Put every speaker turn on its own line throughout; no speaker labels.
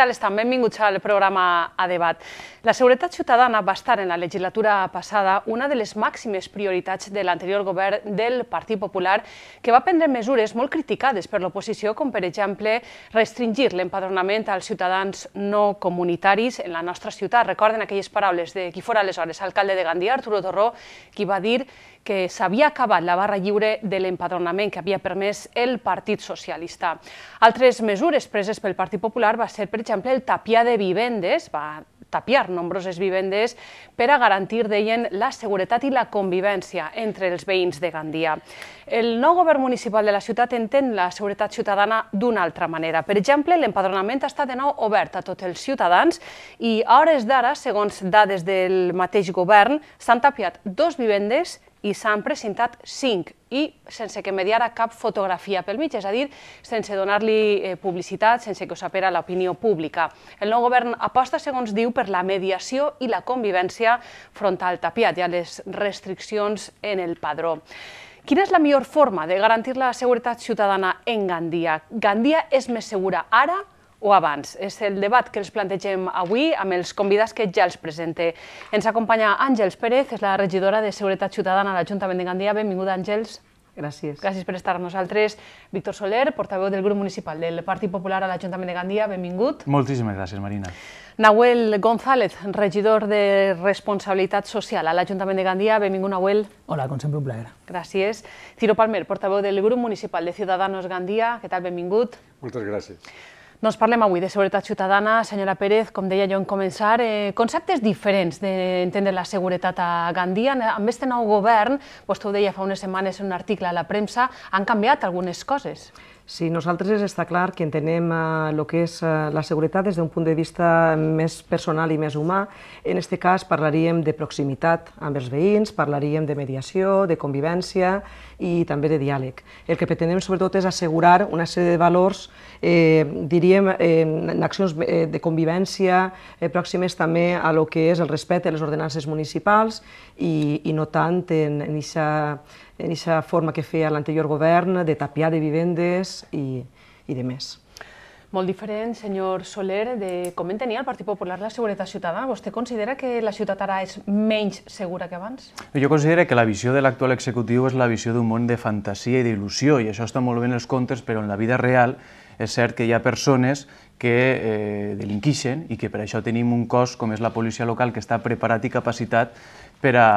tal També benvinguts al programa A Debat. La seguretat ciutadana va estar en la legislatura passada una de les màximes prioritats de l'anterior govern del Partit Popular, que va prendre mesures molt criticades per l'oposició, com per exemple restringir l'empadronament als ciutadans no comunitaris en la nostra ciutat. Recorden aquelles paraules de qui fora aleshores alcalde de Gandia, Arturo Torró, qui va dir que s'havia acabat la barra lliure de l'empadronament que havia permès el Partit Socialista. Altres mesures preses pel Partit Popular va ser, per exemple, el tapiar de vivendes, va tapiar nombroses vivendes per a garantir, deien, la seguretat i la convivència entre els veïns de Gandia. El nou govern municipal de la ciutat entén la seguretat ciutadana d'una altra manera. Per exemple, l'empadronament està de nou obert a tots els ciutadans i a hores d'ara, segons dades del mateix govern, s'han tapiat dos vivendes i s'han presentat 5 i sense que mediara cap fotografia pel mig, és a dir, sense donar-li eh, publicitat, sense que s'opera l'opinió pública. El nou govern aposta, segons diu, per la mediació i la convivència frontal tapiat i a les restriccions en el padró. Quina és la millor forma de garantir la seguretat ciutadana en Gandia? Gandia és més segura ara o abans. És el debat que els plantegem avui amb els convidats que ja els presente. Ens acompanya Àngels Pérez, és la regidora de Seguretat Ciutadana a l'Ajuntament de Gandia. Benvinguda, Àngels. Gràcies. Gràcies per estar amb nosaltres. Víctor Soler, portaveu del grup municipal del Partit Popular a l'Ajuntament de Gandia, benvingut.
Moltíssimes gràcies, Marina.
Nahuel González, regidor de Responsabilitat Social a l'Ajuntament de Gandia. Benvingut, Nahuel. Hola, com sempre, un plaer. Gràcies. Ciro Palmer, portaveu del grup municipal de Ciudadanos Gandia. Què tal? Benvingut.
Moltes gràcies.
Doncs parlem avui de seguretat ciutadana. Senyora Pérez, com deia jo en començar, eh, conceptes diferents d'entendre la seguretat a Gandia. Amb este nou govern, vostè ho deia fa unes setmanes en un article a la premsa, han canviat algunes coses.
Sí, nosaltres és està clar que entenem el eh, que és eh, la seguretat des d'un punt de vista més personal i més humà. En aquest cas parlaríem de proximitat amb els veïns, parlaríem de mediació, de convivència i també de diàleg. El que pretenem sobretot és assegurar una sèrie de valors, eh, diríem, eh, en accions eh, de convivència, eh, pròximes també a lo que és el respecte a les ordenances municipals i, i no tant en, en en aquesta forma que feia l'anterior govern de tapiar de vivendes i, i de més.
Molt diferent, senyor Soler, de com en tenia el Partit Popular la seguretat ciutadana. Vostè considera que la ciutat ara és menys segura que abans?
Jo considero
que la visió de l'actual executiu és la visió d'un món de fantasia i d'il·lusió, i això està molt bé en els contes, però en la vida real és cert que hi ha persones que eh, delinquixen i que per això tenim un cos com és la policia local que està preparat i capacitat per a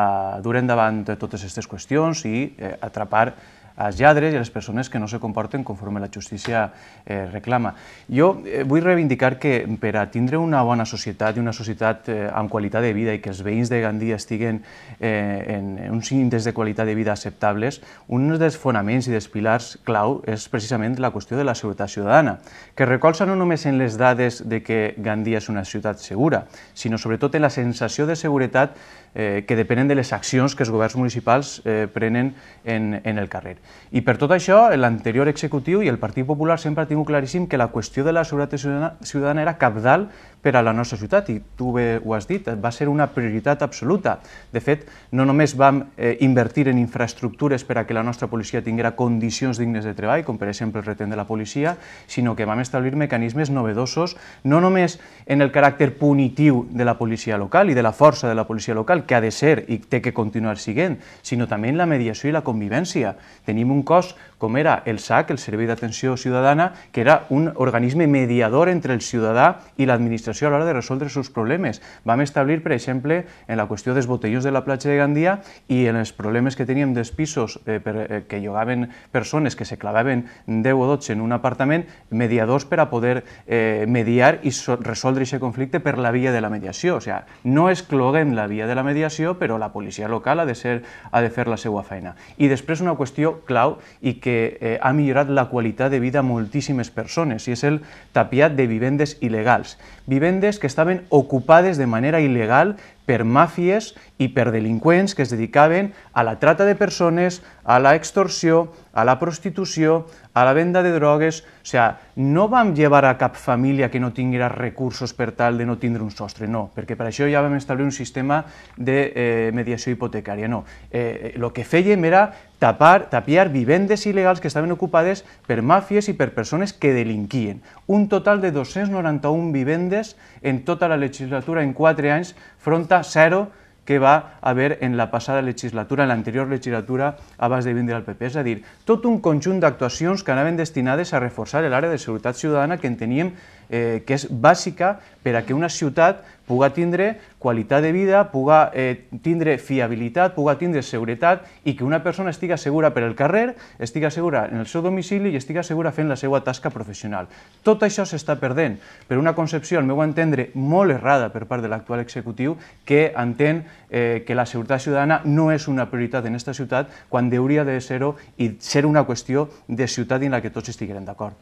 dur endavant totes aquestes qüestions i eh, atrapar als lladres i a les persones que no se comporten conforme la justícia eh, reclama. Jo eh, vull reivindicar que per a tindre una bona societat i una societat eh, amb qualitat de vida i que els veïns de Gandia estiguen eh, en uns índexs de qualitat de vida acceptables, un dels fonaments i dels pilars clau és precisament la qüestió de la seguretat ciutadana, que recolza no només en les dades de que Gandia és una ciutat segura, sinó sobretot en la sensació de seguretat eh, que depenen de les accions que els governs municipals eh, prenen en, en el carrer. I per tot això, l'anterior executiu i el Partit Popular sempre ha tingut claríssim que la qüestió de la seguretat ciutadana era capdal per a la nostra ciutat, i tu bé ho has dit, va ser una prioritat absoluta. De fet, no només vam eh, invertir en infraestructures per a que la nostra policia tinguera condicions dignes de treball, com per exemple el retén de la policia, sinó que vam establir mecanismes novedosos, no només en el caràcter punitiu de la policia local i de la força de la policia local, que ha de ser i té que continuar siguent, sinó també en la mediació i la convivència. Tenim tenim un cos com era el SAC, el Servei d'Atenció Ciutadana, que era un organisme mediador entre el ciutadà i l'administració a l'hora de resoldre els seus problemes. Vam establir, per exemple, en la qüestió dels botellons de la platja de Gandia i en els problemes que teníem dels pisos eh, per, eh, que llogaven persones que se clavaven 10 o 12 en un apartament, mediadors per a poder eh, mediar i resoldre aquest conflicte per la via de la mediació. O sigui, no excloguem la via de la mediació, però la policia local ha de, ser, ha de fer la seva feina. I després una qüestió clau i que eh, ha millorat la qualitat de vida a moltíssimes persones, i és el tapiat de vivendes il·legals. Vivendes que estaven ocupades de manera il·legal per màfies i per delinqüents que es dedicaven a la trata de persones, a la extorsió, a la prostitució, a la venda de drogues, o sea, no vam llevar a cap família que no tinguera recursos per tal de no tindre un sostre, no, perquè per això ja vam establir un sistema de eh, mediació hipotecària, no. El eh, eh, lo que fèiem era tapar, tapiar vivendes il·legals que estaven ocupades per màfies i per persones que delinquien. Un total de 291 vivendes en tota la legislatura en 4 anys, fronta 0 que va haver en la passada legislatura, en l'anterior legislatura, abans de vindre al PP. És a dir, tot un conjunt d'actuacions que anaven destinades a reforçar l'àrea de seguretat ciutadana que enteníem eh, que és bàsica per a que una ciutat pugui tindre qualitat de vida, pugui eh, tindre fiabilitat, pugui tindre seguretat i que una persona estigui segura per al carrer, estigui segura en el seu domicili i estigui segura fent la seva tasca professional. Tot això s'està perdent per una concepció, al meu entendre, molt errada per part de l'actual executiu que entén eh, que la seguretat ciutadana no és una prioritat en aquesta ciutat quan hauria de ser-ho i ser una qüestió de ciutat en la que tots estiguem
d'acord.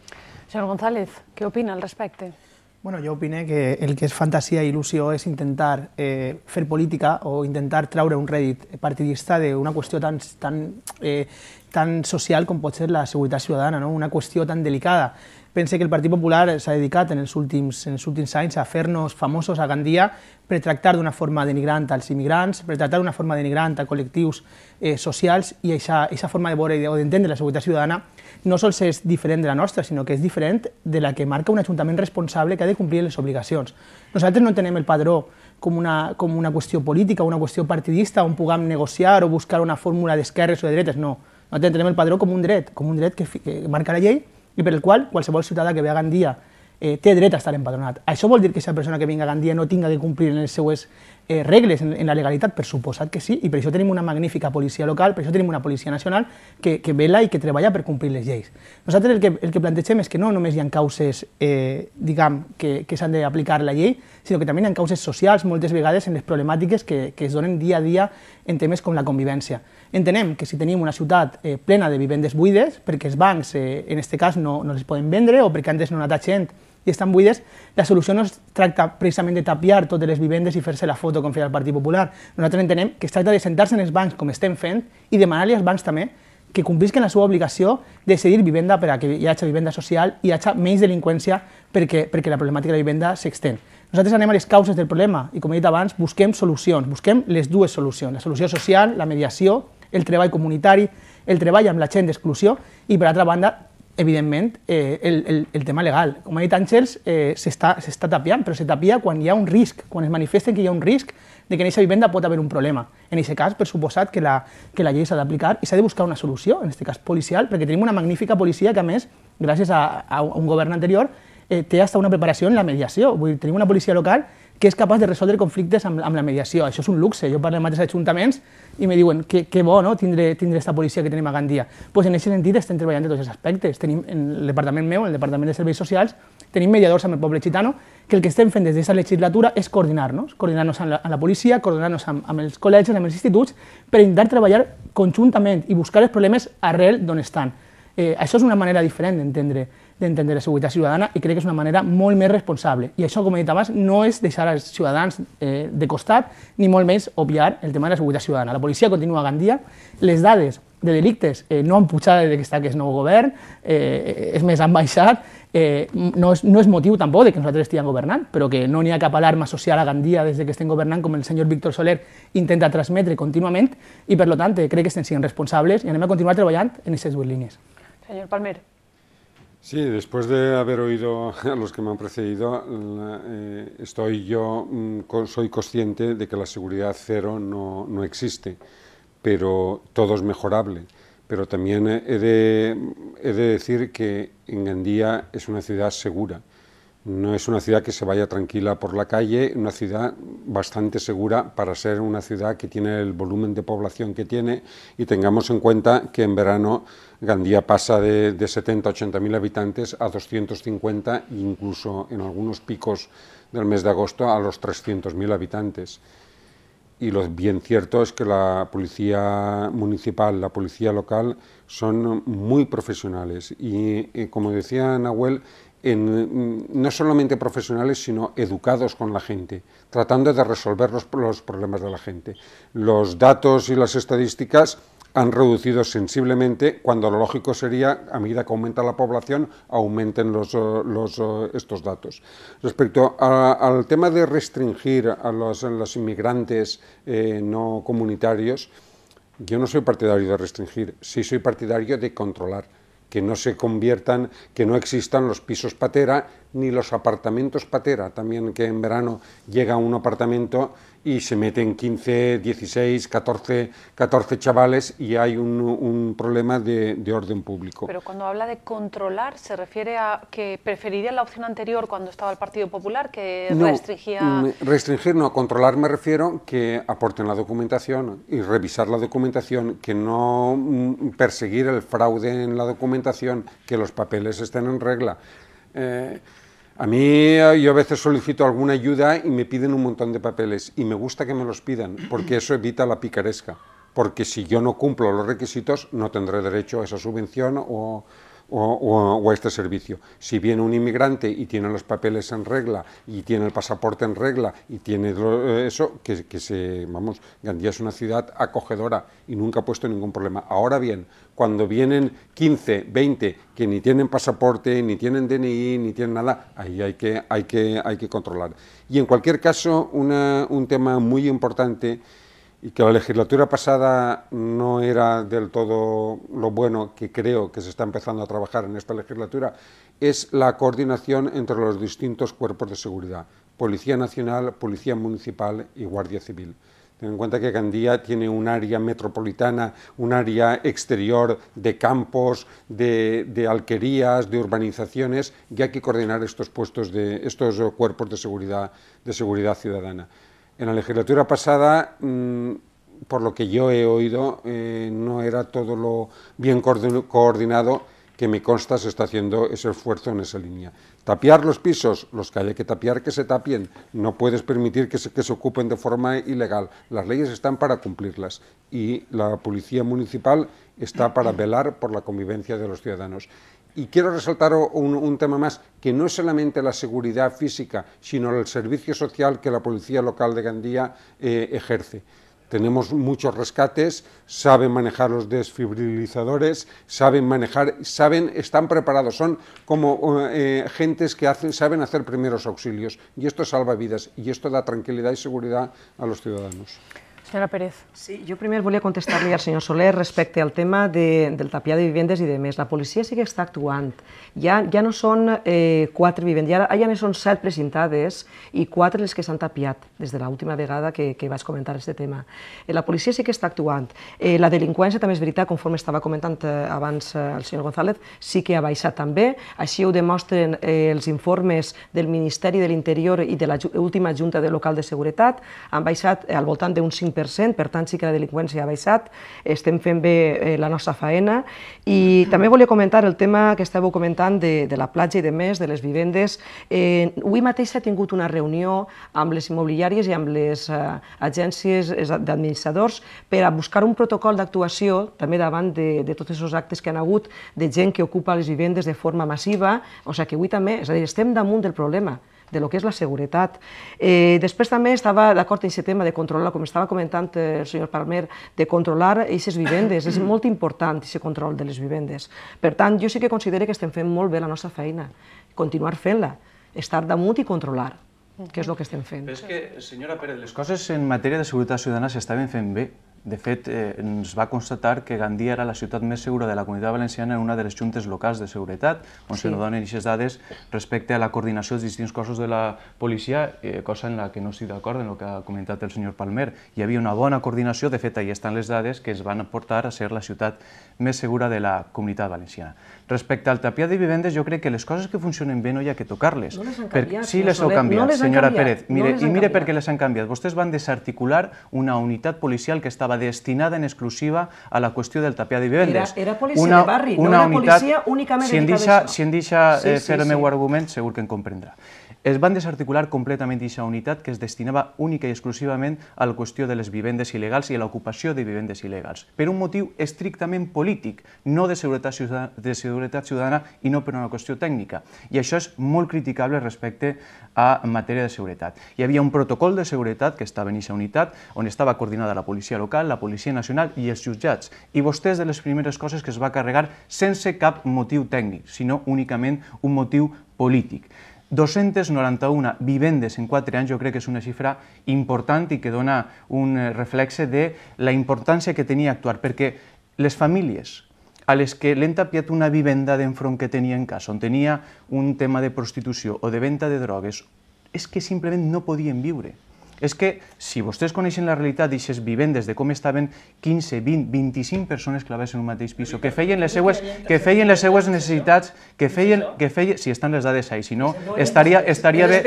Señor González, ¿qué opina al respecto?
Bueno, yo opiné que el que és fantasia i e il·lusió és intentar eh, fer política o intentar traure un rèdit partidista d'una qüestió tan, tan, eh, tan social com pot ser la seguretat ciutadana, no? una qüestió tan delicada Pense que el Partit Popular s'ha dedicat en els, últims, en els últims anys a fer-nos famosos a Gandia per tractar d'una forma denigrant als immigrants, per tractar d'una forma denigrant a col·lectius eh, socials i aquesta forma de veure o d'entendre la seguretat ciutadana no sols és diferent de la nostra, sinó que és diferent de la que marca un ajuntament responsable que ha de complir les obligacions. Nosaltres no tenem el padró com una, com una qüestió política, una qüestió partidista, on puguem negociar o buscar una fórmula d'esquerres o de dretes, no. Nosaltres entenem el padró com un dret, com un dret que, que marca la llei i per el qual qualsevol ciutadà que ve a Gandia eh, té dret a estar empadronat. Això vol dir que aquesta persona que vingui a Gandia no tinga de complir en les seues eh, regles en, en, la legalitat, per suposat que sí, i per això tenim una magnífica policia local, per això tenim una policia nacional que, que vela i que treballa per complir les lleis. Nosaltres el que, el que plantegem és que no només hi ha causes, eh, diguem, que, que s'han d'aplicar la llei, sinó que també hi ha causes socials moltes vegades en les problemàtiques que, que es donen dia a dia en temes com la convivència. Entenem que si tenim una ciutat eh, plena de vivendes buides, perquè els bancs, eh, en aquest cas, no, no les poden vendre o perquè han desnonat gent i estan buides, la solució no es tracta precisament de tapiar totes les vivendes i fer-se la foto com feia el Partit Popular. Nosaltres entenem que es tracta de sentar-se en els bancs, com estem fent, i demanar-li als bancs també que complisquen la seva obligació de cedir vivenda per a que hi hagi vivenda social i hi hagi menys delinqüència perquè, perquè la problemàtica de la vivenda s'extén. Nosaltres anem a les causes del problema i, com he dit abans, busquem solucions, busquem les dues solucions, la solució social, la mediació, el treball comunitari, el treball amb la gent d'exclusió i, per altra banda, evidentment, eh, el, el, el tema legal. Com ha dit Àngels, eh, s'està tapiant, però se tapia quan hi ha un risc, quan es manifesta que hi ha un risc de que en aquesta vivenda pot haver un problema. En aquest cas, per suposat que la, que la llei s'ha d'aplicar i s'ha de buscar una solució, en aquest cas policial, perquè tenim una magnífica policia que, a més, gràcies a, a un govern anterior, eh, té hasta una preparació en la mediació. Vull dir, tenim una policia local que és capaç de resoldre conflictes amb, amb la mediació. Això és un luxe. Jo parlo amb altres ajuntaments i me diuen que, que bo no? tindre, tindre esta policia que tenim a Gandia. Pues en aquest sentit estem treballant en tots els aspectes. Tenim, en el departament meu, en el departament de serveis socials, tenim mediadors amb el poble gitano, que el que estem fent des d'aquesta legislatura és coordinar-nos, coordinar-nos amb, la, amb la policia, coordinar-nos amb, amb els col·legis, amb els instituts, per intentar treballar conjuntament i buscar els problemes arrel d'on estan. Eh, això és una manera diferent d'entendre d'entendre la seguretat ciutadana i crec que és una manera molt més responsable. I això, com he dit abans, no és deixar els ciutadans eh, de costat, ni molt més obviar el tema de la seguretat ciutadana. La policia continua a dia. Les dades de delictes eh, no han pujat des que està aquest nou govern, eh, és més, han baixat, eh, no, és, no és motiu tampoc de que nosaltres estiguem governant, però que no n'hi ha cap alarma social a Gandia des de que estem governant, com el senyor Víctor Soler intenta transmetre continuament, i per tant eh, crec que estem sent responsables i anem a continuar treballant en aquestes dues línies.
Senyor Palmer.
Sí, después de haber oído a los que me han precedido, eh, estoy yo mm, soy consciente de que la seguridad cero no, existe, pero todo es mejorable. Pero también he de, he de decir que en Gandía es una ciudad segura no es una ciudad que se vaya tranquila por la calle, una ciudad bastante segura para ser una ciudad que tiene el volumen de población que tiene y tengamos en cuenta que en verano Gandía pasa de, 70 a 80 mil habitantes a 250 incluso en algunos picos del mes de agosto a los 300 mil habitantes. Y lo bien cierto es que la policía municipal, la policía local son muy profesionales y, y eh, como decía Nahuel, no solamente profesionales, sino educados con la gente, tratando de resolver los, problemas de la gente. Los datos y las estadísticas han reducido sensiblemente, cuando lo lógico sería, a medida que aumenta la población, aumenten los, los, estos datos. Respecto al tema de restringir a los, inmigrantes eh, no comunitarios, yo no soy partidario de restringir, sí soy partidario de controlar que no se conviertan, que no existan los pisos patera ni los apartamentos patera, también que en verano llega un apartamento y se meten 15, 16, 14, 14 chavales y hay un, problema de, orden público. Pero
cuando habla de controlar, ¿se refiere a que preferiría la opción anterior cuando estaba el Partido Popular, que restringía...? Mm,
restringir no, a controlar me refiero que aporten la documentación y revisar la documentación, que no mm, perseguir el fraude en la documentación, que los papeles estén en regla. Eh, a mí eh, yo a veces solicito alguna ayuda y me piden un montón de papeles y me gusta que me los pidan porque eso evita la picaresca. Porque si yo no cumplo los requisitos no tendré derecho a esa subvención o o, o, este servicio. Si viene un inmigrante y tiene los papeles en regla y tiene el pasaporte en regla y tiene eh, eso, que, se, vamos, Gandía es una ciudad acogedora y nunca ha puesto ningún problema. Ahora bien, cuando vienen 15, 20 que ni tienen pasaporte, ni tienen DNI, ni tienen nada, ahí hay que, hay que, hay que controlar. Y en cualquier caso, un tema muy importante y que la legislatura pasada no era del todo lo bueno que creo que se está empezando a trabajar en esta legislatura, es la coordinación entre los distintos cuerpos de seguridad, Policía Nacional, Policía Municipal y Guardia Civil. Ten en cuenta que Gandía tiene un área metropolitana, un área exterior de campos, de, alquerías, de urbanizaciones, y hay que coordinar estos puestos de estos cuerpos de seguridad, de seguridad ciudadana. En la legislatura pasada, mm, por lo que yo he oído, eh, no era todo lo bien coordinado que me consta se está haciendo ese esfuerzo en esa línea. Tapiar los pisos, los que haya que tapiar, que se tapien. No puedes permitir que se ocupen de forma ilegal. Las leyes están para cumplirlas y la policía municipal está para velar por la convivencia de los ciudadanos. Y quiero resaltar un, tema más, que no es solamente la seguridad física, sino el servicio social que la policía local de Gandía eh, ejerce. Tenemos muchos rescates, saben manejar los desfibrilizadores, saben manejar, saben, están preparados, son como eh, gentes que hacen, saben hacer primeros auxilios. Y esto salva vidas y esto da tranquilidad y seguridad a los ciudadanos.
Senyora Pérez. Sí, jo primer volia contestar-li al senyor Soler respecte al tema de, del tapiar de vivendes i de més. La policia sí que està actuant. Ja, ja no són eh, quatre vivendes, ja, ja no són set presentades i quatre les que s'han tapiat des de l'última vegada que, que vaig comentar aquest tema. Eh, la policia sí que està actuant. Eh, la delinqüència també és veritat, conforme estava comentant eh, abans eh, el senyor González, sí que ha baixat també. Així ho demostren eh, els informes del Ministeri de l'Interior i de l'última Junta de Local de Seguretat. Han baixat eh, al voltant d'un 5% 7,8%, per tant sí que la delinqüència ha baixat, estem fent bé eh, la nostra faena i també volia comentar el tema que estàveu comentant de, de la platja i de més, de les vivendes. Eh, avui mateix s'ha tingut una reunió amb les immobiliàries i amb les eh, agències eh, d'administradors per a buscar un protocol d'actuació també davant de, de tots aquests actes que han hagut de gent que ocupa les vivendes de forma massiva, o sigui que avui també, és a dir, estem damunt del problema de lo que és la seguretat. Eh, després també estava d'acord en aquest tema de controlar, com estava comentant eh, el senyor Palmer, de controlar aquestes vivendes. és mm. molt important aquest control de les vivendes. Per tant, jo sí que considero que estem fent molt bé la nostra feina, continuar fent-la, estar damunt i controlar que és mm-hmm. el que estem fent. Però és
que, senyora Pérez, les coses en matèria de seguretat ciutadana s'estaven fent bé. De fet, eh, ens va constatar que Gandia era la ciutat més segura de la comunitat valenciana en una de les juntes locals de seguretat, on sí. se no donen aquestes dades respecte a la coordinació dels distints cossos de la policia, eh, cosa en la que no estic d'acord en el que ha comentat el senyor Palmer. Hi havia una bona coordinació, de fet, ahí estan les dades que es van aportar a ser la ciutat més segura de la comunitat valenciana. Respecte al tapiat de vivendes, jo crec que les coses que funcionen bé no hi ha que tocar-les. No les han canviat. Per... Sí, les heu canviat, senyora Pérez. Mire, I mire per què les han canviat. Vostès van desarticular una unitat policial que estava destinada en exclusiva a la qüestió del tapiat de vivendes. Era,
policia de barri, no era policia únicament dedicada a això.
Si em deixa eh, fer el meu argument, segur que en comprendrà es van desarticular completament aquesta unitat que es destinava única i exclusivament a la qüestió de les vivendes il·legals i a l'ocupació de vivendes il·legals, per un motiu estrictament polític, no de seguretat, ciutadana, seguretat ciutadana i no per una qüestió tècnica. I això és molt criticable respecte a matèria de seguretat. Hi havia un protocol de seguretat que estava en aquesta unitat, on estava coordinada la policia local, la policia nacional i els jutjats. I vostès de les primeres coses que es va carregar sense cap motiu tècnic, sinó únicament un motiu polític. 291 vivendes en 4 anys jo crec que és una xifra important i que dona un reflexe de la importància que tenia actuar, perquè les famílies a les que l'hem tapiat una vivenda d'enfront que tenia en casa, on tenia un tema de prostitució o de venda de drogues, és que simplement no podien viure és que si vostès coneixen la realitat d'aixes vivendes, de com estaven 15, 20, 25 persones clavades en un mateix pis, que feien les seues, que feien les seues necessitats, que feien, que feien, si estan les dades ahí, si no, estaria, estaria, bé,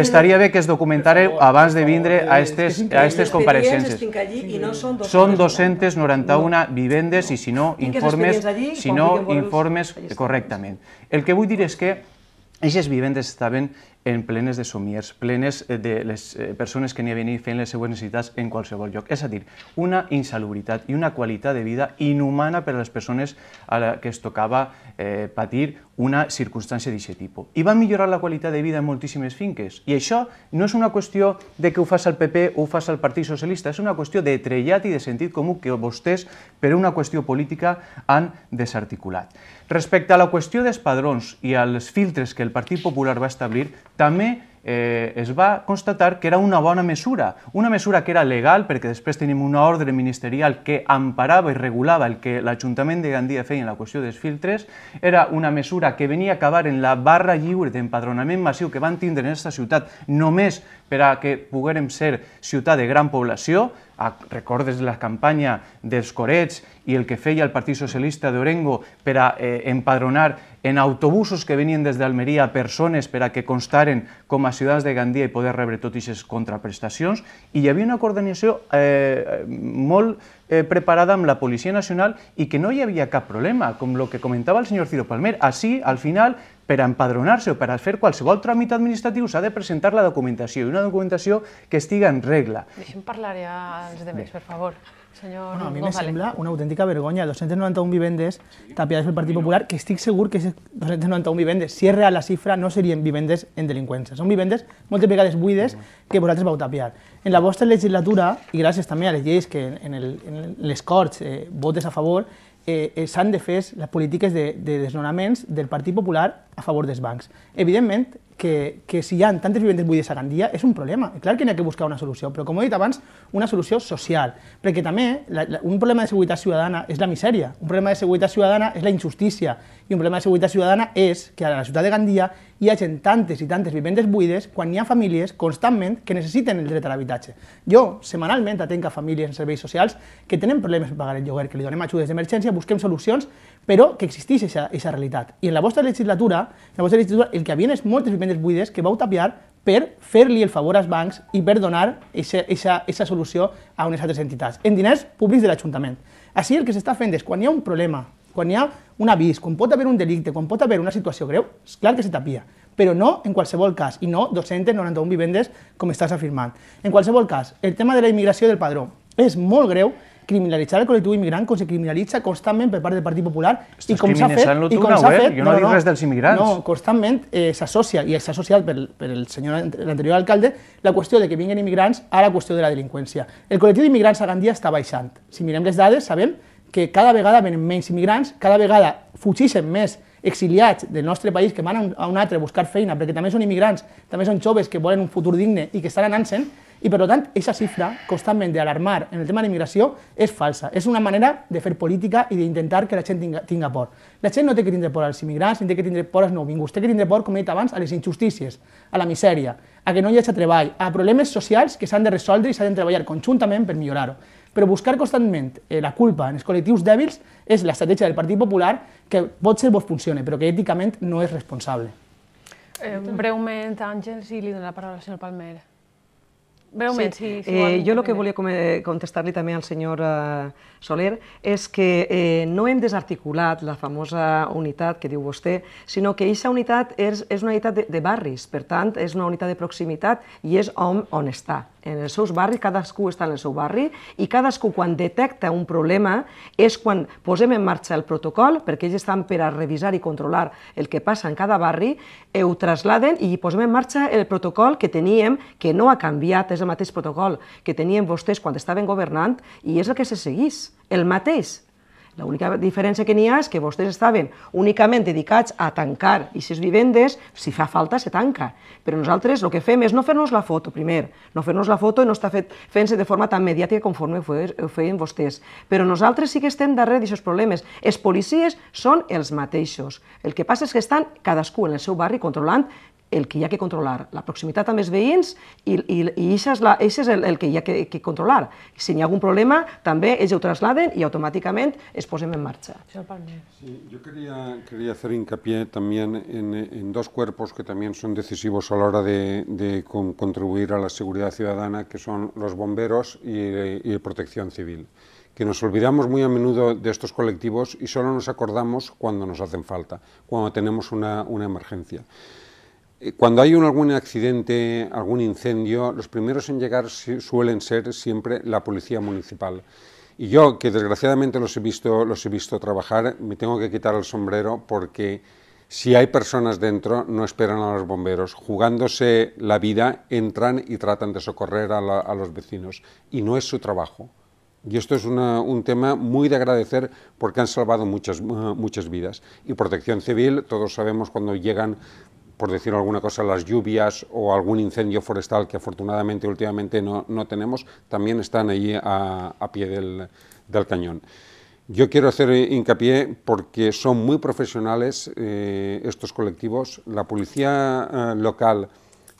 estaria bé que es documentara abans de vindre a estes, a estes compareixences. Són 291 vivendes i si no, informes, si no, informes correctament. El que vull dir és que aquestes vivendes estaven en plenes de somiers, plenes eh, de les eh, persones que n'hi venit fent les seues necessitats en qualsevol lloc. És a dir, una insalubritat i una qualitat de vida inhumana per a les persones a les que es tocava eh, patir una circumstància d'aquest tipus. I va millorar la qualitat de vida en moltíssimes finques. I això no és una qüestió de que ho faci el PP o ho faci el Partit Socialista, és una qüestió de trellat i de sentit comú que vostès, per una qüestió política, han desarticulat. Respecte a la qüestió dels padrons i als filtres que el Partit Popular va establir, també eh, es va constatar que era una bona mesura, una mesura que era legal, perquè després tenim una ordre ministerial que amparava i regulava el que l'Ajuntament de Gandia feia en la qüestió dels filtres, era una mesura que venia a acabar en la barra lliure d'empadronament massiu que van tindre en aquesta ciutat només per a que poguérem ser ciutat de gran població, recordes la campanya dels Corets i el que feia el Partit Socialista d'Orengo per a eh, empadronar en autobusos que venien des d'Almeria persones per a que constaren com a ciutadans de Gandia i poder rebre totes aquestes contraprestacions. I hi havia una coordinació eh, molt eh, preparada amb la Policia Nacional i que no hi havia cap problema, com el que comentava el senyor Ciro Palmer. Així, al final, per a empadronar-se o per a fer qualsevol tràmit administratiu s'ha de presentar la documentació, i una documentació
que estigui en regla.
Deixem parlar ja als demés, per favor. bueno, a mi em sembla
una autèntica vergonya, 291 vivendes tapiades pel Partit Popular, que estic segur que 291 vivendes, si és real la xifra, no serien vivendes en delinqüència. Són vivendes moltes vegades buides que vosaltres vau tapiar. En la vostra legislatura, i gràcies també a les lleis que en, el, en les Corts eh, votes a favor, eh, eh, s'han de fer les polítiques de, de desnonaments del Partit Popular a favor dels bancs. Evidentment, que, que si hi ha tantes vivendes buides a Gandia és un problema. És clar que n'hi ha que buscar una solució, però com he dit abans, una solució social, perquè també la, la, un problema de seguretat ciutadana és la misèria, un problema de seguretat ciutadana és la injustícia, i un problema de seguretat ciutadana és que a la ciutat de Gandia hi ha tantes i tantes vivendes buides quan hi ha famílies constantment que necessiten el dret a l'habitatge. Jo, setmanalment, atenc a famílies en serveis socials que tenen problemes per pagar el lloguer, que li donem ajudes d'emergència, busquem solucions, però que existeix aquesta realitat. I en la vostra legislatura, en la vostra legislatura el que havien és moltes vivendes vendes buides que vau tapiar per fer-li el favor als bancs i per donar aquesta solució a unes altres entitats, en diners públics de l'Ajuntament. Així el que s'està fent és, quan hi ha un problema, quan hi ha un avís, quan pot haver un delicte, quan pot haver una situació greu, és clar que se tapia, però no en qualsevol cas, i no 291 vivendes, com estàs afirmant. En qualsevol cas, el tema de la immigració del padró és molt greu criminalitzar el col·lectiu immigrant com se criminalitza constantment per part del Partit Popular Estàs i com s'ha fet, i com s'ha fet, jo no, no, dic res dels immigrants. No, constantment eh, s'associa, i s'ha associat per, per el senyor l'anterior alcalde, la qüestió de que vinguin immigrants a la qüestió de la delinqüència. El col·lectiu d'immigrants a Gandia està baixant. Si mirem les dades, sabem que cada vegada venen menys immigrants, cada vegada fugixen més exiliats del nostre país que van a un, a un altre a buscar feina, perquè també són immigrants, també són joves que volen un futur digne i que estan anant-se'n, i per tant, aquesta xifra constantment d'alarmar en el tema de l'immigració és falsa. És una manera de fer política i d'intentar que la gent tinga, tinga por. La gent no té que tindre por als immigrants, ni té que tindre por als nouvinguts, té que tindre por, com he dit abans, a les injustícies, a la misèria, a que no hi hagi treball, a problemes socials que s'han de resoldre i s'han de treballar conjuntament per millorar-ho. Però buscar constantment eh, la culpa en els col·lectius dèbils és l'estratègia del Partit Popular que pot ser vos funcione, però que èticament no és responsable.
Eh, breument, Àngels, i li dono la paraula al senyor Palmer. Breument, sí. sí, sí eh, jo el que
volia contestar-li també al senyor eh, Soler és que eh, no hem desarticulat la famosa unitat que diu vostè, sinó que aquesta unitat és, és una unitat de, de barris, per tant, és una unitat de proximitat i és on, on està en els seus barris, cadascú està en el seu barri, i cadascú quan detecta un problema és quan posem en marxa el protocol, perquè ells estan per a revisar i controlar el que passa en cada barri, ho trasladen i posem en marxa el protocol que teníem, que no ha canviat, és el mateix protocol que tenien vostès quan estaven governant, i és el que se seguís, el mateix. L'única diferència que n'hi ha és que vostès estaven únicament dedicats a tancar i si es vivendes, si fa falta, se tanca. Però nosaltres el que fem és no fer-nos la foto, primer, no fer-nos la foto i no està fent-se de forma tan mediàtica conforme ho feien vostès. Però nosaltres sí que estem darrere d'aquests problemes. Els policies són els mateixos. El que passa és que estan cadascú en el seu barri controlant el que ya que controlar, la proximidad también es veïns y ese es el, que ya que, controlar. Si ningún problema, también ellos lo trasladen y automáticamente es posible en marcha. yo
quería, hacer hincapié también en, dos cuerpos que también son decisivos a la hora de, contribuir a la seguridad ciudadana, que son los bomberos y, protección civil que nos olvidamos muy a menudo de estos colectivos y solo nos acordamos cuando nos hacen falta, cuando tenemos una, una emergencia. Eh, cuando hay algún accidente, algún incendio, los primeros en llegar suelen ser siempre la policía municipal. Y yo, que desgraciadamente los he visto, los he visto trabajar, me tengo que quitar el sombrero porque si hay personas dentro, no esperan a los bomberos. Jugándose la vida, entran y tratan de socorrer a, los vecinos. Y no es su trabajo. Y esto es un tema muy de agradecer porque han salvado muchas, muchas vidas. Y protección civil, todos sabemos cuando llegan por decir alguna cosa, las lluvias o algún incendio forestal que afortunadamente últimamente no, tenemos, también están allí a, pie del, cañón. Yo quiero hacer hincapié porque son muy profesionales eh, estos colectivos. La policía eh, local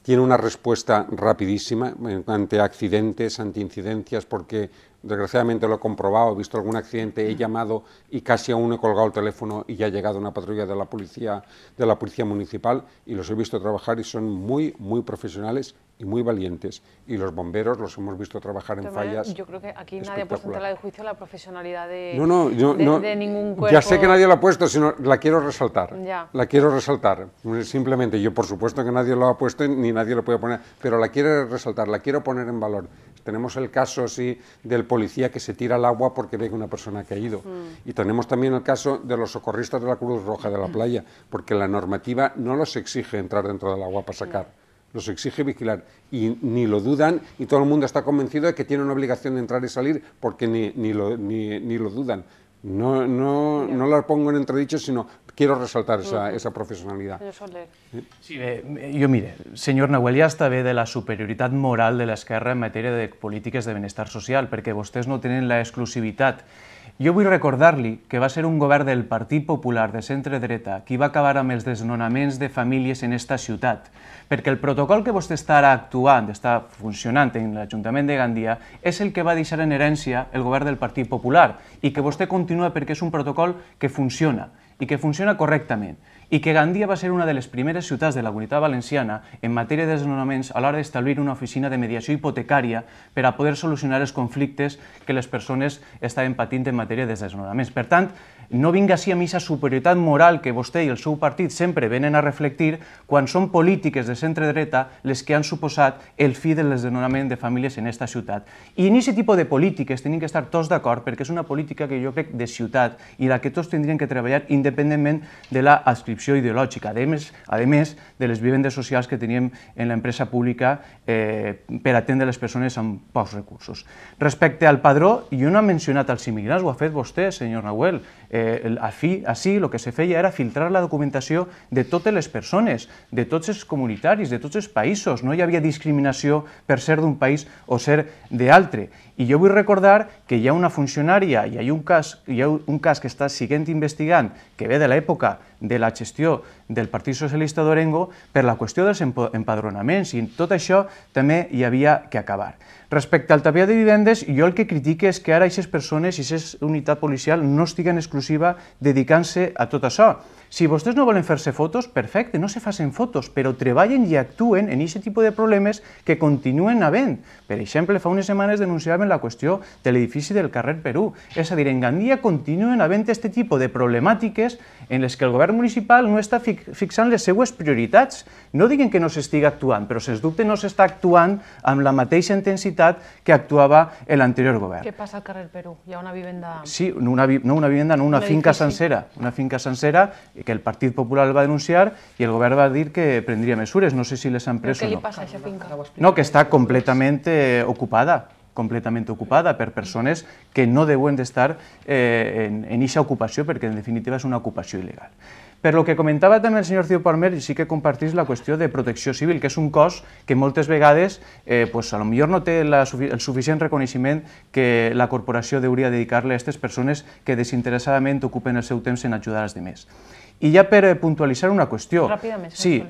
tiene una respuesta rapidísima ante accidentes, ante incidencias, porque desgraciadamente lo he comprobado, he visto algún accidente, he llamado y casi aún he colgado el teléfono y ya ha llegado una patrulla de la policía, de la policía municipal y los he visto trabajar y son muy, muy profesionales y muy valientes. Y los bomberos los hemos visto trabajar en fallas. Yo
creo que aquí nadie ha puesto en tela de juicio la profesionalidad de, ningún cuerpo. Ya sé que nadie lo ha
puesto, sino la quiero resaltar. La quiero resaltar. Simplemente yo, por supuesto que nadie lo ha puesto ni nadie lo puede poner, pero la quiero resaltar, la quiero poner en valor. Tenemos el caso del policía que se tira al agua porque ve que una persona ha caído. Mm. Y tenemos también el caso de los socorristas de la Cruz Roja de la mm. playa, porque la normativa no los exige entrar dentro del agua para sacar. Los exige vigilar y ni lo dudan y todo el mundo está convencido de que tiene una obligación de entrar y salir porque ni, ni, lo, ni, ni lo dudan. No, no, no la pongo en entredicho, sino quiero resaltar esa, esa profesionalidad. Sí,
bé, jo eh, mire, senyor Nahuel ja està bé de la superioritat moral de l'esquerra en matèria de polítiques de benestar social, perquè vostès no tenen l'exclusivitat exclusivitat jo vull recordar-li que va ser un govern del Partit Popular de centre-dreta qui va acabar amb els desnonaments de famílies en esta ciutat, perquè el protocol que vostè està ara actuant, està funcionant en l'Ajuntament de Gandia, és el que va deixar en herència el govern del Partit Popular i que vostè continua perquè és un protocol que funciona i que funciona correctament i que Gandia va ser una de les primeres ciutats de la comunitat valenciana en matèria de desnonaments a l'hora d'establir una oficina de mediació hipotecària per a poder solucionar els conflictes que les persones estaven patint en matèria de desnonaments. Per tant, no vinga així amb aquesta superioritat moral que vostè i el seu partit sempre venen a reflectir quan són polítiques de centre-dreta les que han suposat el fi del desnonament de famílies en aquesta ciutat. I en aquest tipus de polítiques hem que estar tots d'acord perquè és una política que jo crec de ciutat i la que tots tindrien que treballar independentment de la concepció ideològica, a més de les vivendes socials que teníem en l'empresa pública eh, per atendre les persones amb pocs recursos. Respecte al padró, jo no he mencionat els immigrants, ho ha fet vostè, senyor Nahuel, eh, així, així el que se feia era filtrar la documentació de totes les persones, de tots els comunitaris, de tots els països. No hi havia discriminació per ser d'un país o ser d'altre. I jo vull recordar que hi ha una funcionària, i hi ha un cas, hi ha un cas que està siguent investigant, que ve de l'època de la gestió del Partit Socialista d'Orengo per la qüestió dels empadronaments i tot això també hi havia que acabar. Respecte al tapia de vivendes, jo el que critique és que ara aquestes persones i aquesta unitat policial no estiguen exclusiva dedicant-se a tot això si vostès no volen fer-se fotos, perfecte, no se facin fotos, però treballen i actuen en aquest tipus de problemes que continuen havent. Per exemple, fa unes setmanes denunciaven la qüestió de l'edifici del carrer Perú. És a dir, en Gandia continuen havent aquest tipus de problemàtiques en les que el govern municipal no està fixant les seues prioritats. No diguen que no s'estiga actuant, però sens dubte no s'està actuant amb la mateixa intensitat que actuava l'anterior govern. Què
passa al carrer Perú? Hi ha una vivenda...
Sí, una, no una vivenda, no, una finca sencera. Una finca sencera que el Partit Popular el va denunciar i el govern va dir que prendria mesures. No sé si les han pres o no. Què li
passa a aquesta finca?
No, que està completament eh, ocupada completament ocupada per persones que no deuen d'estar eh, en aquesta ocupació, perquè en definitiva és una ocupació il·legal. Per lo que comentava també el senyor Cío Palmer, sí que compartís la qüestió de protecció civil, que és un cos que moltes vegades eh, pues, a lo millor no té el suficient reconeixement que la corporació de dedicar-li a aquestes persones que desinteressadament ocupen el seu temps en ajudar els demés. I ja per eh, puntualitzar una qüestió. Ràpidament, sí,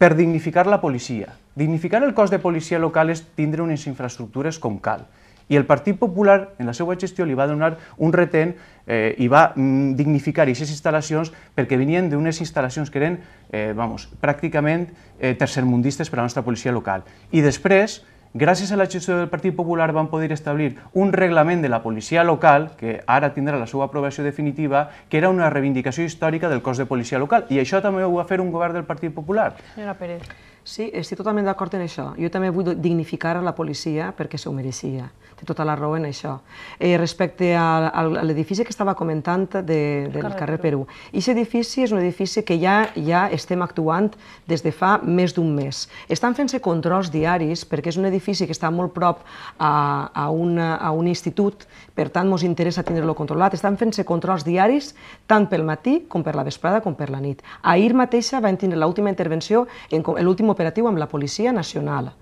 per dignificar la policia. Dignificar el cos de policia local és tindre unes infraestructures com cal. I el Partit Popular, en la seva gestió, li va donar un retent eh, i va mm, dignificar aquestes instal·lacions perquè venien d'unes instal·lacions que eren eh, vamos, pràcticament eh, tercermundistes per a la nostra policia local. I després, Gràcies a la gestió del Partit Popular van poder establir un reglament de la policia local, que ara tindrà la seva aprovació definitiva, que era una reivindicació històrica del cos de policia local. I això també ho va fer un govern del Partit
Popular. Senyora Pérez. Sí, estic totalment d'acord en això. Jo també vull dignificar a la policia perquè s'ho mereixia. Té tota la raó en això. Eh, respecte a, a l'edifici que estava comentant de, del carrer, Perú, aquest edifici és un edifici que ja ja estem actuant des de fa més d'un mes. Estan fent-se controls diaris perquè és un edifici que està molt prop a, a, una, a un institut, per tant, ens interessa tenir lo controlat. Estan fent-se controls diaris tant pel matí com per la vesprada com per la nit. Ahir mateixa vam tenir l'última intervenció, l'últim cooperatiu amb la Policia Nacional.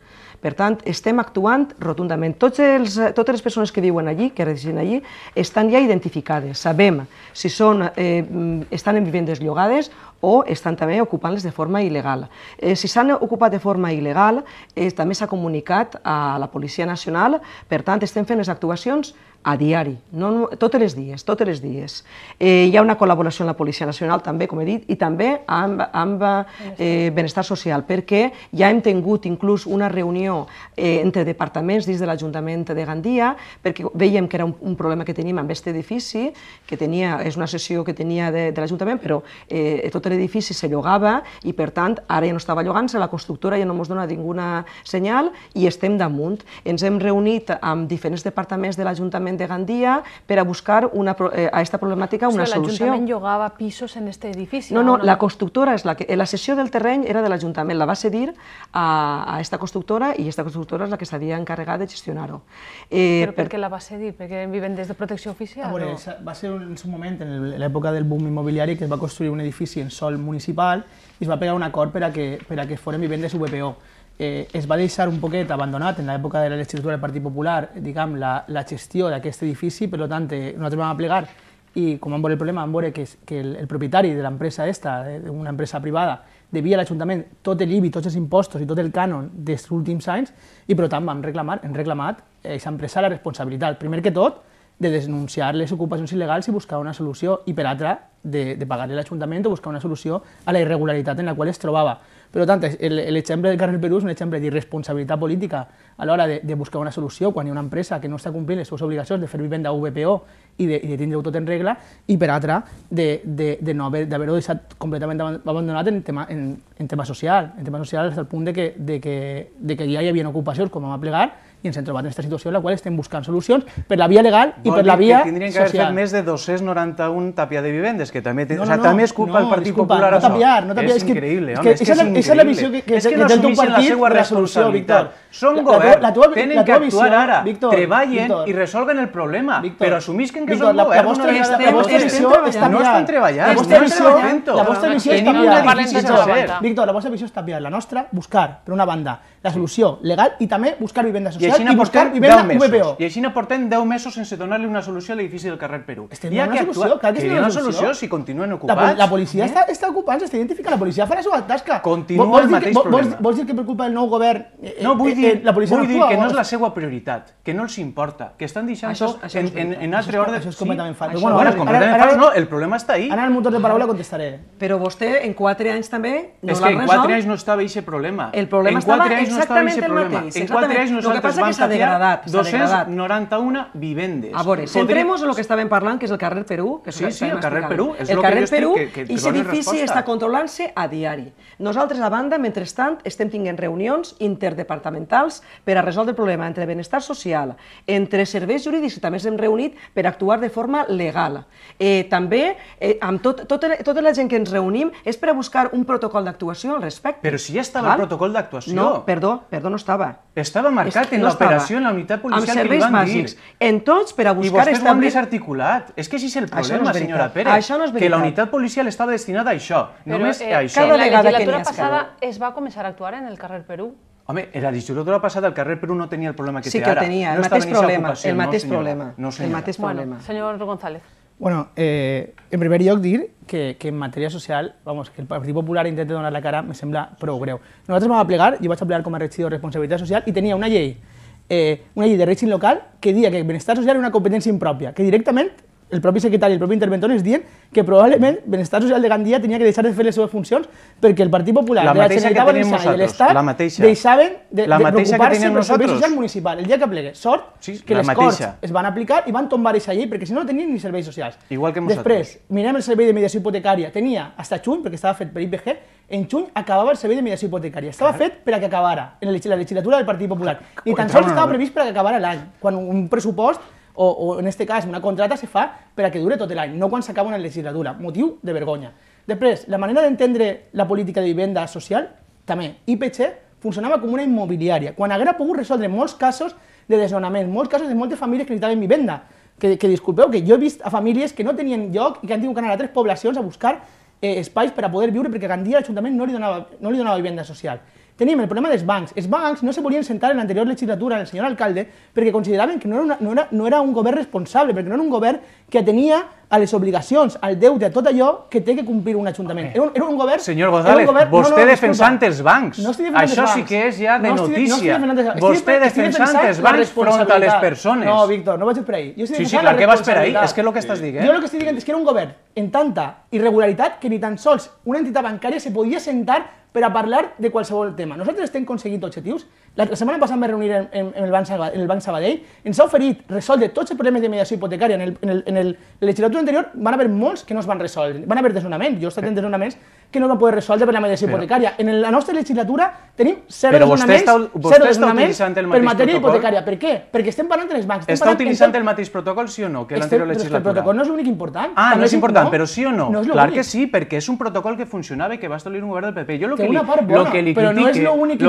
Per tant, estem actuant rotundament. Tots els, totes les persones que viuen allí, que residen allí, estan ja identificades. Sabem si són, eh, mm, estan en vivendes llogades o estan també ocupant-les de forma il·legal. Eh, si s'han ocupat de forma il·legal, eh, també s'ha comunicat a la Policia Nacional. Per tant, estem fent les actuacions a diari, no, totes les dies, totes les dies. Eh, hi ha una col·laboració amb la Policia Nacional, també, com he dit, i també amb, amb eh, Benestar Social, perquè ja hem tingut inclús una reunió eh, entre departaments dins de l'Ajuntament de Gandia, perquè veiem que era un, un problema que tenim amb aquest edifici, que tenia, és una sessió que tenia de, de l'Ajuntament, però eh, tot l'edifici se llogava i, per tant, ara ja no estava llogant-se, la constructora ja no ens dona ninguna senyal i estem damunt. Ens hem reunit amb diferents departaments de l'Ajuntament l'Ajuntament de per a buscar una, eh, a aquesta problemàtica una o sigui, solució. L'Ajuntament
llogava pisos en este edifici? No, no, no, la
constructora és la que... Eh, la cessió del terreny era de l'Ajuntament, la va cedir a, aquesta constructora i aquesta constructora és la que s'havia encarregat de gestionar-ho. Eh, Però per, per què
la va cedir? Perquè viven des de protecció oficial? veure, ah, no?
va ser en un moment, en l'època del boom immobiliari, que es va construir un edifici en sol municipal i es va pegar un acord per a que, per a que foren vivendes VPO eh, es va deixar un poquet abandonat en l'època de la legislatura del Partit Popular, diguem, la, la gestió d'aquest edifici, per tant, eh, nosaltres vam plegar i com vam veure el problema, vam veure que, que el, el propietari de l'empresa esta, eh, d'una empresa privada, devia a l'Ajuntament tot el IBI, tots els impostos i tot el cànon dels últims anys, i per tant vam reclamar, hem reclamat a aquesta empresa la responsabilitat, primer que tot, de denunciar les ocupacions il·legals i buscar una solució, i per altra, de, de pagar-li a l'Ajuntament o buscar una solució a la irregularitat en la qual es trobava. Per tant, l'exemple del carrer Perú és un exemple d'irresponsabilitat política a l'hora de, de buscar una solució quan hi ha una empresa que no està complint les seves obligacions de fer vivenda a VPO i de, i de tindre-ho tot en regla, i per altra, de, de, de no haver deixat completament abandonat en tema, en, en tema social, en tema social fins al punt de que, de que, de que ja hi havia ocupacions, com vam aplegar, y ens hem trobat en esta situación en la cual estem buscando soluciones per la vía legal y por per la vía que tindrien social. que haver fet
més de 291 tapia de vivendes, que también no, no, o sea, también es culpa del Partido Partit disculpa, Popular. No tapiar, no tapiar. increíble, és increïble, home, que és, és, Esa es la visió que, que, és que, que no un partit la de solució, Víctor. Són govern, la, la, tenen la que actuar ara, Víctor, treballen Víctor, i el problema, Víctor, però que són govern, este este no estem, la vostra visió està no estan treballant, la vostra visió, la vostra visió és tapiar. Víctor,
la vostra visió és tapiar, la nostra, buscar, per una banda, la solució legal i també buscar vivenda social. així i buscar i vendre VPO.
I així portem 10 mesos sense donar-li una solució a l'edifici del carrer Perú. Estem donant una solució, clar que, donant una solució si continuen ocupats. La, policia eh? està,
està ocupant, s'està identificant, la policia fa la seva tasca. Continua el mateix problema. Vols, dir que per culpa del nou govern eh, eh, no, vull dir, la policia vull no actua? Vull dir que no és la
seva prioritat, que no els importa, que estan deixant això, en, en, en altre ordre. Això és completament fals. Bueno, bueno, completament fals no,
el problema està ahí. Ara en el motor de paraula contestaré. Però vostè en 4 anys també no l'ha resolt. És que en 4 anys no estava aquest problema. El problema en estava anys exactament no estava el mateix. En 4 anys no s'ha passa que s'ha degradat.
291 vivendes. A veure, centrem-nos
en el que estàvem parlant, que és el carrer Perú. Que sí, sí, el carrer Perú. És el, carrer Perú, que, que, i aquest edifici està controlant-se a diari. Nosaltres, a banda, mentrestant, estem tinguent reunions interdepartamentals per a resoldre el problema entre benestar social, entre serveis jurídics, que també ens hem reunit per actuar de forma legal. Eh, també, eh, amb tot, tota, tota la gent que ens reunim, és per a buscar un protocol d'actuació al respecte.
Però si ja estava el protocol d'actuació. No,
perdó, perdó, no estava.
Estava marcat en la l'operació en la unitat policial que li van màgics, dir. En tots per a buscar... I vostès ho han desarticulat. És que així és el problema, senyora Pérez. no Que la unitat policial estava destinada a això. només a eh, això. Cada la legislatura que passada
es va començar a actuar en el carrer Perú.
Home, la legislatura passada el carrer Perú no tenia el problema que té ara. Sí
que tenia, el mateix problema. El mateix problema. No, senyora.
El mateix problema. senyor González.
Bueno, eh, en primer lloc dir que, que en matèria social, vamos, que el Partit Popular intenta donar la cara, me sembla prou greu. Nosaltres vam aplegar, jo vaig aplegar com a regidor de responsabilitat social i tenia una llei eh, una llei de règim local que diria que el benestar social era una competència impròpia, que directament el propi secretari el propi interventor ens dient que probablement Benestar Social de Gandia tenia que deixar de fer les seves funcions perquè el Partit Popular, la, de la Generalitat Valenciana i l'Estat deixaven de, la de preocupar-se nosaltres. servei social municipal. El dia que plegue, sort sí, que les mateixa. Corts es van aplicar i van tombar aquesta llei perquè si no no tenien ni serveis socials. Igual que nosaltres. Després, mirem el servei de mediació hipotecària. Tenia, fins juny, perquè estava fet per IPG, en juny acabava el servei de mediació hipotecària. Estava Clar. fet per a que acabara, en la legislatura del Partit Popular. I tan sols estava previst per a que acabara l'any, quan un pressupost o, en este caso, una contrata se fa para que dure todo el año, no cuando se acaba una legislatura, Motivo de vergüenza. Después, la manera de entender la política de vivienda social, también IPC funcionaba como una inmobiliaria. Cuando haguera un resolver muchos casos de desonamiento muchos casos de muchas familias que necesitaban vivienda. que, que disculpeu, que yo he visto a familias que no tenían lloc y que han tenido que ir a tres poblaciones a buscar eh, para poder vivir, porque Gandia día no, li no li donava vivienda social. Tenim el problema dels bancs. Els bancs no se volien sentar en l'anterior legislatura en el senyor alcalde perquè consideraven que no era, una, no, era, no era un govern responsable, perquè no era un govern que tenia a les obligacions, al deute, a tot allò que té que complir un ajuntament. Eh. Era un, era un govern... Senyor González, govern, vostè no, no, defensant
els bancs. No defensant Això els bancs. sí que és ja de no estic, notícia. No estic defensant, vostè defensant els bancs front a les persones. No,
Víctor, no vaig per ahir. Jo sí, sí, clar, que vas per ahir? És que és el que estàs dient. Eh? Jo el que estic dient és que era un govern en tanta irregularitat que ni tan sols una entitat bancària se podia sentar per a parlar de qualsevol tema. Nosaltres estem aconseguint objectius la setmana passada em vaig reunir en, en, en, el Banc Sabadell, en el Banc Sabadell, ens ha oferit resoldre tots els problemes de mediació hipotecària. En, el, en, el, en el, legislatura anterior van haver molts que no es van resoldre. Van haver desnonaments, jo he estat en desnonaments que no es van poder resoldre per la mediació però, hipotecària. En la nostra legislatura tenim zero però desnonaments, vostè zero desnonaments per matèria protocol? hipotecària. Per què? Perquè estem parlant dels bancs. Està utilitzant
el mateix protocol, sí o no, que l'anterior legislatura? El protocol
no és l'únic important. Ah,
no és important, no, però sí o no? no Clar que sí, perquè és un protocol que funcionava i que va establir un govern del PP. Jo lo que, li, lo que li critique, no és lo únic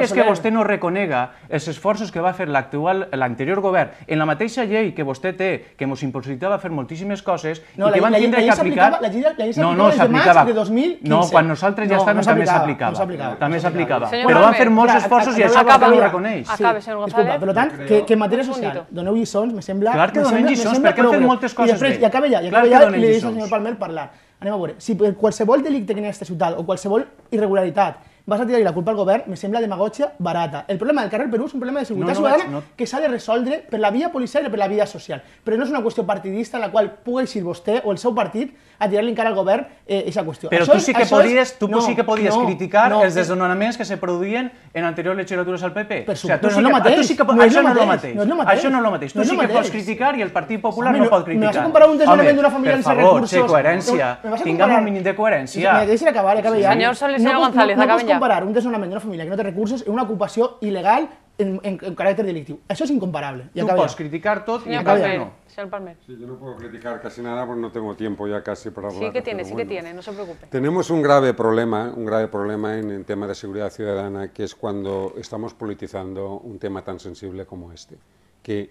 que, que vostè no reconega els esforços que va fer l'anterior govern en la mateixa llei que vostè té, que ens impositava fer moltíssimes coses no, i que van tindre que aplicar... La llei, la llei no, no s'aplicava. De 2015. No, quan nosaltres ja no, estàvem no també s'aplicava. També s'aplicava. Però van fer molts esforços i això acaba, ho reconeix. Acaba, senyor González. Per tant, que, que en matèria social
doneu lliçons, me sembla... Clar que doneu lliçons, perquè hem fet moltes coses bé. I acaba ja, i acaba ja, i li deixo al senyor Palmer parlar. Anem a veure, si per qualsevol delicte que hi ha en aquesta ciutat o qualsevol irregularitat vas a tirar la culpa al govern, me sembla demagogia barata. El problema del carrer Perú és un problema de seguretat no, no, ciutadana no. que s'ha de resoldre per la via policial i per la via social. Però no és una qüestió partidista en la qual pugui ser vostè o el seu partit a tirar-li encara al govern eh, aquesta qüestió. Però això tu sí que podies, tu no, sí que podies no, criticar no, els eh.
desnonaments que se produïen en anteriors legislatures al PP. Per supuesto, o sigui, no és el mateix. Sí que, no això no és el mateix. No és el mateix. Això no és el mateix. Tu sí que pots criticar i el Partit Popular Home, no, pot criticar. Me vas a comparar un desnonament d'una família sense recursos. Per favor, coherència. Tinguem un mínim de coherència. Senyor me
acabar, ja. Senyor Solís González, acaben comparar un desnonament una familia que no tiene recursos en una ocupación ilegal en, carácter delictivo. Eso es incomparable. I tu
criticar todo y i no. Señor Palmer. Sí, yo no puedo criticar casi nada porque no tengo tiempo ya casi para hablar. Sí que tiene, sí que
tiene, no se preocupe.
Tenemos un grave problema, un grave problema en el tema de seguridad ciudadana, que es cuando estamos politizando un tema tan sensible como este. Que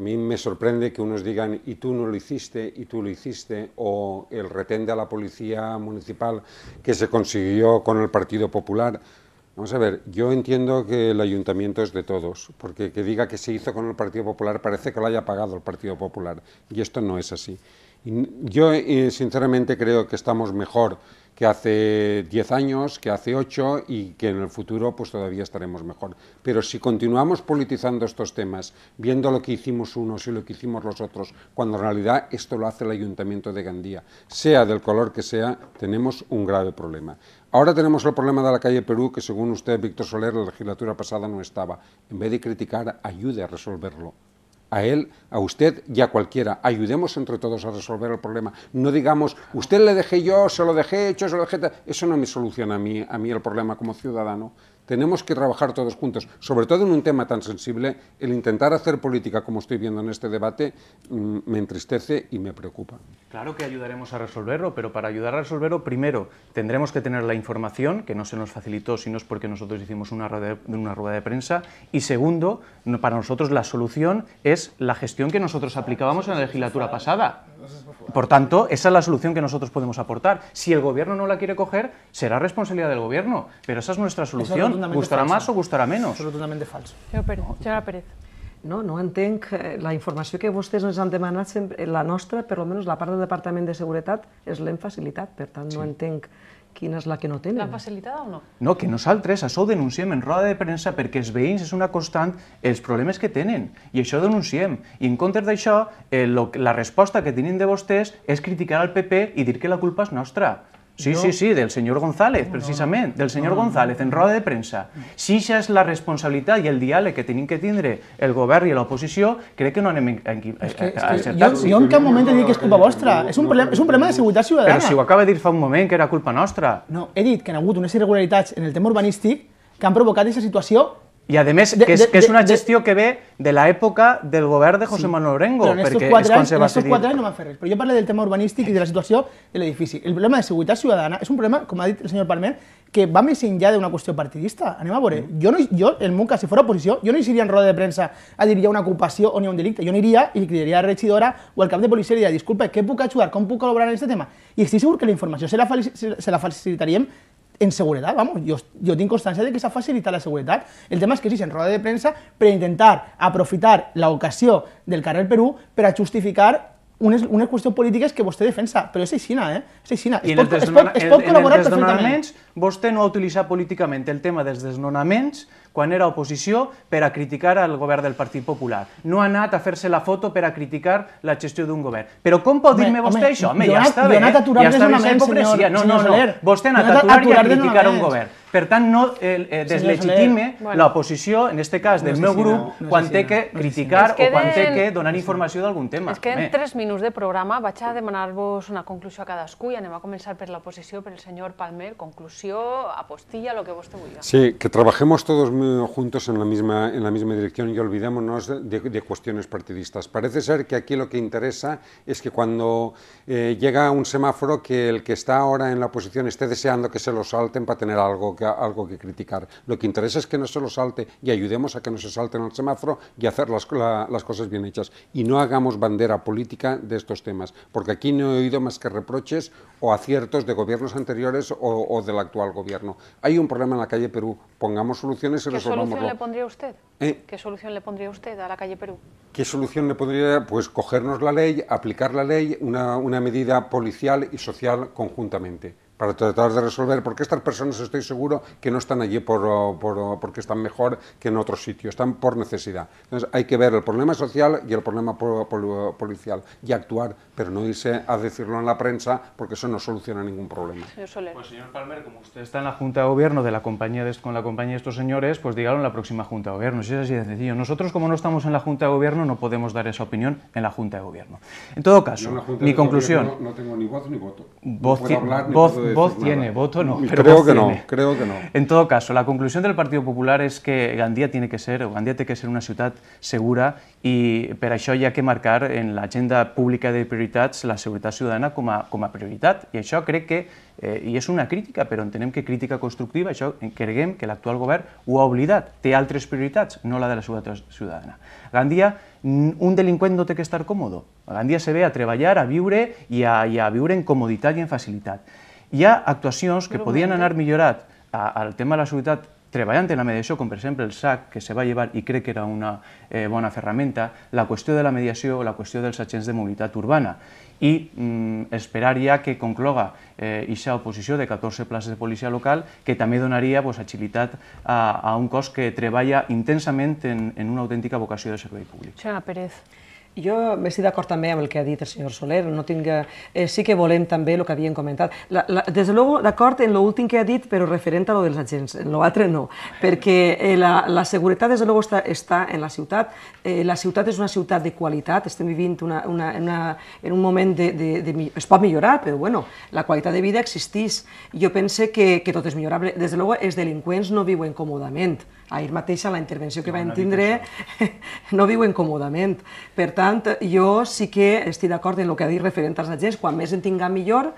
a mí me sorprende que unos digan, y tú no lo hiciste, y tú lo hiciste, o el retén de la policía municipal que se consiguió con el Partido Popular. Vamos a ver, yo entiendo que el ayuntamiento es de todos, porque que diga que se hizo con el Partido Popular parece que lo haya pagado el Partido Popular, y esto no es así. Yo eh, sinceramente creo que estamos mejor que hace 10 años, que hace 8 y que en el futuro pues todavía estaremos mejor. Pero si continuamos politizando estos temas, viendo lo que hicimos unos y lo que hicimos los otros, cuando en realidad esto lo hace el Ayuntamiento de Gandía, sea del color que sea, tenemos un grave problema. Ahora tenemos el problema de la calle Perú, que según usted, Víctor Soler, la legislatura pasada no estaba. En vez de criticar, ayude a resolverlo a él, a usted y a cualquiera. Ayudemos entre todos a resolver el problema. No digamos, usted le dejé yo, se lo dejé hecho, se lo dejé... Eso no me soluciona a mí, a mí el problema como ciudadano tenemos que trabajar todos juntos, sobre todo en un tema tan sensible, el intentar hacer política como estoy viendo en este debate mm, me entristece y me preocupa.
Claro que ayudaremos a resolverlo, pero para ayudar a resolverlo, primero tendremos que tener la información, que no se nos facilitó, sino es porque nosotros hicimos una rueda de, una rueda de prensa, y segundo, para nosotros la solución es la gestión que nosotros aplicábamos en la legislatura pasada. Por tanto, esa es la solución que nosotros podemos aportar. Si el gobierno no la quiere coger, será responsabilidad del gobierno, pero esa es nuestra solución. Es ¿Gustará falso. más o gustará menos? Es absolutamente falso.
Senyora Pérez. Senyora Pérez. No, no entenc eh, la informació que vostès ens han demanat, la nostra, per almenys la part del Departament de Seguretat, es l'hem facilitat, per tant no entenc quina és la que no tenen. L'han facilitada o no?
No, que nosaltres això ho denunciem en roda de premsa perquè els veïns és una constant els problemes que tenen, i això ho denunciem. I en comptes d'això, eh, la resposta que tenim de vostès és criticar al PP i dir que la culpa és nostra. Sí, sí, sí, del senyor González, precisament, del senyor González, en roda de premsa. Si això és la responsabilitat i el diàleg que tenim que tindre el govern i l'oposició, crec que no anem a, a, a, a acertar. jo, jo en cap moment he dit que és culpa vostra. És un,
problema, és un problema de seguretat ciutadana. Però si ho acaba de dir fa un moment, que era culpa nostra. No, he dit que han hagut unes irregularitats en el tema urbanístic que han provocat aquesta situació i a més, que és, que és una gestió que ve de l'època del govern de José sí. Manuel Orengo, però en aquests quatre anys, en quatre anys no van fer res. Però jo parlo del tema urbanístic i de la situació de l'edifici. El problema de seguretat ciutadana és un problema, com ha dit el senyor Palmer, que va més enllà d'una qüestió partidista. Anem a veure, mm. jo, no, jo, en el meu si fos oposició, jo no hi seria en roda de premsa a dir hi ha una ocupació o hi ha un delicte. Jo aniria i cridaria a la regidora o al cap de policia i diria, disculpa, què puc ajudar, com puc col·laborar en aquest tema? I estic segur que la informació se la, se la facilitaríem en seguretat, vamos, jo, jo tinc constància de que s'ha facilitat la seguretat. El tema és que sí, en roda de premsa per intentar aprofitar l'ocasió del carrer Perú per a justificar unes, unes qüestions polítiques que vostè defensa, però és aixina, eh? És aixina. Es, pot, es, pot, es pot col·laborar perfectament. vostè no ha utilitzat
políticament el tema dels desnonaments quan era oposició per a criticar el govern del Partit Popular. No ha anat a fer-se la foto per a criticar la gestió d'un govern. Però com pot dir-me vostè això? Home, eh? ja està bé, ja està bé la hipocresia. No, no, no, vostè ha anat a aturar i a criticar un govern. Per tant, no eh, eh deslegitime l'oposició, en aquest cas del meu grup, quan té que criticar o quan té que donar informació d'algun tema. que queden tres
minuts de programa. Vaig a demanar-vos una conclusió a cadascú i anem a començar per l'oposició, per el senyor Palmer. Conclusió, apostilla, el que
vostè vulgui. Sí, que trabajemos todos juntos en la misma, en la misma dirección y olvidémonos de, cuestiones partidistas. Parece ser que aquí lo que interesa es que cuando eh, llega un semáforo que el que está ahora en la oposición esté deseando que se lo salten para tener algo que, algo que criticar. Lo que interesa es que no se lo salte y ayudemos a que no se salten al semáforo y hacer las, cosas bien hechas. Y no hagamos bandera política de estos temas, porque aquí no he oído más que reproches o aciertos de gobiernos anteriores o, o del actual gobierno. Hay un problema en la calle Perú, pongamos soluciones ¿Qué solución le pondría usted? ¿Eh?
¿Qué solución le pondría usted a la calle Perú?
¿Qué solución le pondría? Pues cogernos la ley, aplicar la ley, una, una medida policial y social conjuntamente para tratar de resolver, porque estas personas estoy seguro que no están allí por, porque están mejor que en otro sitio, están por necesidad. Entonces hay que ver el problema social y el problema policial y actuar, pero no irse a decirlo en la prensa porque eso no soluciona ningún problema.
Señor Pues señor Palmer, como usted está en la Junta de Gobierno de la compañía de, con la compañía de estos señores, pues dígalo en la próxima Junta de Gobierno, si es así de sencillo. Nosotros como no estamos en la Junta de Gobierno no podemos dar esa opinión en la Junta de Gobierno. En todo caso, mi conclusión...
No, tengo ni voz ni voto. Voz, voz tiene, voto no. creo que no, creo que no.
En todo caso, la conclusión del Partido Popular es que Gandía tiene que ser, o Gandia que ser una ciudad segura y eso eso hay que marcar en la agenda pública de prioridades la seguridad ciudadana como prioridad. Y eso prioritat. que, y eh, es una crítica, pero tenemos que crítica constructiva, això creguem que el actual gobierno ha oblidat, té altres prioridades, no la de la seguretat ciudadana. Gandía, mm, un delincuente no tiene que estar cómodo, Gandía se ve a trabajar, a vivir y a, vivir en comodidad y en facilidad. hi ha actuacions que podien anar millorat al tema de la seguretat treballant en la mediació, com per exemple el SAC, que se va llevar i crec que era una eh, bona ferramenta, la qüestió de la mediació, la qüestió dels agents de mobilitat urbana i mm, esperar ja que concloga eixa eh, oposició de 14 places de policia local, que també donaria pues, agilitat a, a un cos que treballa intensament en, en una autèntica vocació de servei
públic.
Xana Pérez. Jo estic d'acord també amb el que ha dit el senyor Soler, no tinc, eh, sí que volem també el que havien comentat. La, la, des de l'altre, d'acord en l'últim que ha dit, però referent a lo dels agents, en l'altre no, perquè eh, la, la seguretat des de l'altre està, està en la ciutat, eh, la ciutat és una ciutat de qualitat, estem vivint una, una, una, en un moment de, de, de, es pot millorar, però bueno, la qualitat de vida existeix. Jo pense que, que tot és millorable. Des de l'altre els delinqüents no viuen còmodament, ahir mateix a la intervenció que no, vam tindre, no viuen còmodament. Per tant, jo sí que estic d'acord en el que ha dit referent als agents, quan més en tinguem millor,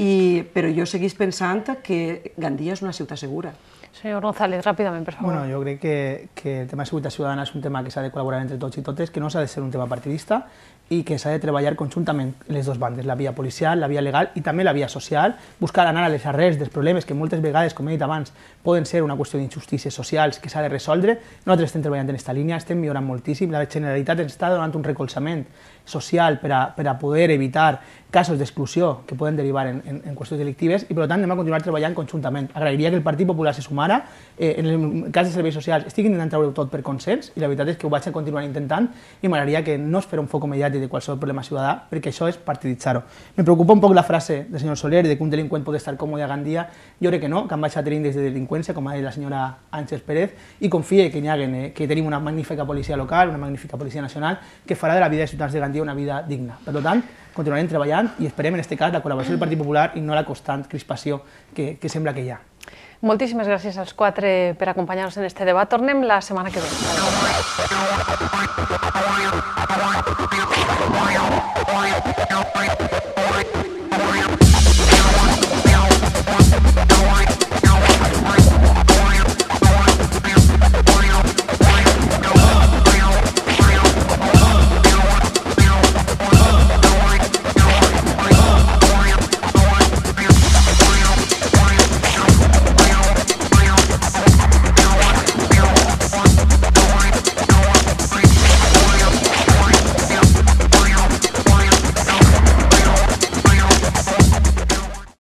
i, però jo seguís pensant que Gandia és una ciutat segura. Senyor González, ràpidament, per favor. Bueno,
jo crec que, que el tema de seguretat ciutadana és un tema que s'ha de col·laborar entre tots i totes, que no s'ha de ser un tema partidista, i que s'ha de treballar conjuntament les dues bandes, la via policial, la via legal i també la via social, buscar anar a les arrels dels problemes que moltes vegades, com he dit abans, poden ser una qüestió d'injustícies socials que s'ha de resoldre. Nosaltres estem treballant en aquesta línia, estem millorant moltíssim, la Generalitat ens està donant un recolzament social per a, per a poder evitar casos d'exclusió que poden derivar en, en, en qüestions delictives i, per tant, anem a continuar treballant conjuntament. Agrairia que el Partit Popular se sumara. Eh, en el cas de serveis socials estic intentant treure tot per consens i la veritat és que ho vaig a continuar intentant i m'agradaria que no es fes un foc mediàtic de qualsevol problema ciutadà perquè això és partiditzar-ho. Me preocupa un poc la frase del senyor Soler de que un delinqüent pot estar còmode a Gandia. Jo crec que no, que han baixat l'índex de delinqüència, com ha dit la senyora Àngels Pérez, i confie que, hi haguen, eh, que tenim una magnífica policia local, una magnífica policia nacional, que farà de la vida dels ciutadans de Gandia garantia una vida digna. Per tant, continuarem treballant i esperem, en aquest cas, la col·laboració del Partit Popular i no la constant crispació que, que sembla que hi ha.
Moltíssimes gràcies als quatre per acompanyar-nos en este debat. Tornem la setmana que ve.